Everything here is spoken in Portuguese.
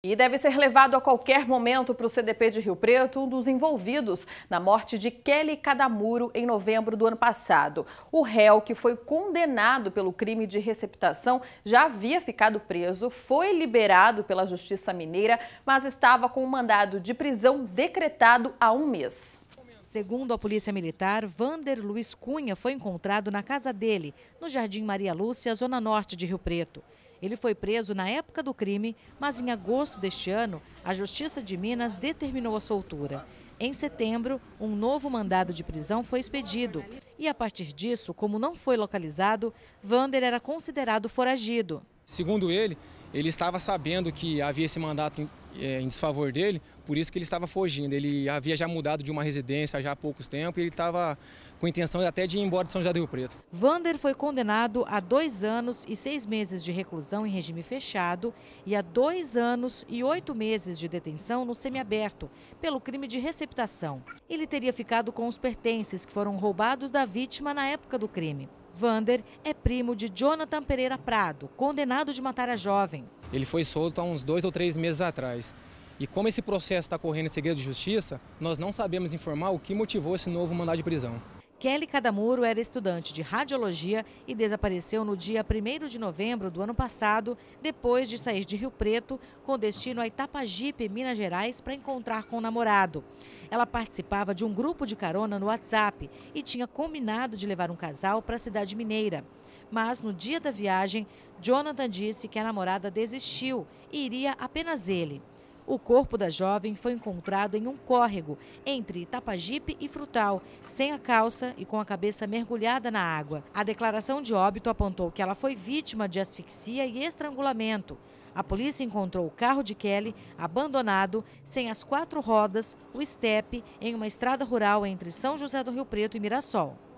E deve ser levado a qualquer momento para o CDP de Rio Preto um dos envolvidos na morte de Kelly Cadamuro em novembro do ano passado. O réu, que foi condenado pelo crime de receptação, já havia ficado preso, foi liberado pela Justiça Mineira, mas estava com um mandado de prisão decretado há um mês. Segundo a Polícia Militar, Vander Luiz Cunha foi encontrado na casa dele, no Jardim Maria Lúcia, zona norte de Rio Preto. Ele foi preso na época do crime, mas em agosto deste ano, a Justiça de Minas determinou a soltura. Em setembro, um novo mandado de prisão foi expedido. E a partir disso, como não foi localizado, Vander era considerado foragido. Segundo ele, ele estava sabendo que havia esse mandato em, é, em, desfavor dele, por isso que ele estava fugindo. Ele havia já mudado de uma residência já há poucos tempos e ele estava com intenção até de ir embora de São José do Rio Preto. Vander foi condenado a dois anos e seis meses de reclusão em regime fechado e a dois anos e oito meses de detenção no semiaberto, pelo crime de receptação. Ele teria ficado com os pertences que foram roubados da vítima na época do crime. Vander é primo de Jonathan Pereira Prado, condenado de matar a jovem. Ele foi solto há uns dois ou três meses atrás. E como esse processo está correndo em segredo de justiça, nós não sabemos informar o que motivou esse novo mandado de prisão. Kelly Cadamuro era estudante de radiologia e desapareceu no dia 1 de novembro do ano passado, depois de sair de Rio Preto com destino a Itapajipe, Minas Gerais, para encontrar com o namorado. Ela participava de um grupo de carona no WhatsApp e tinha combinado de levar um casal para a cidade mineira. Mas no dia da viagem, Jonathan disse que a namorada desistiu e iria apenas ele. O corpo da jovem foi encontrado em um córrego entre Itapajipe e Frutal, sem a calça e com a cabeça mergulhada na água. A declaração de óbito apontou que ela foi vítima de asfixia e estrangulamento. A polícia encontrou o carro de Kelly abandonado, sem as quatro rodas, o estepe, em uma estrada rural entre São José do Rio Preto e Mirassol.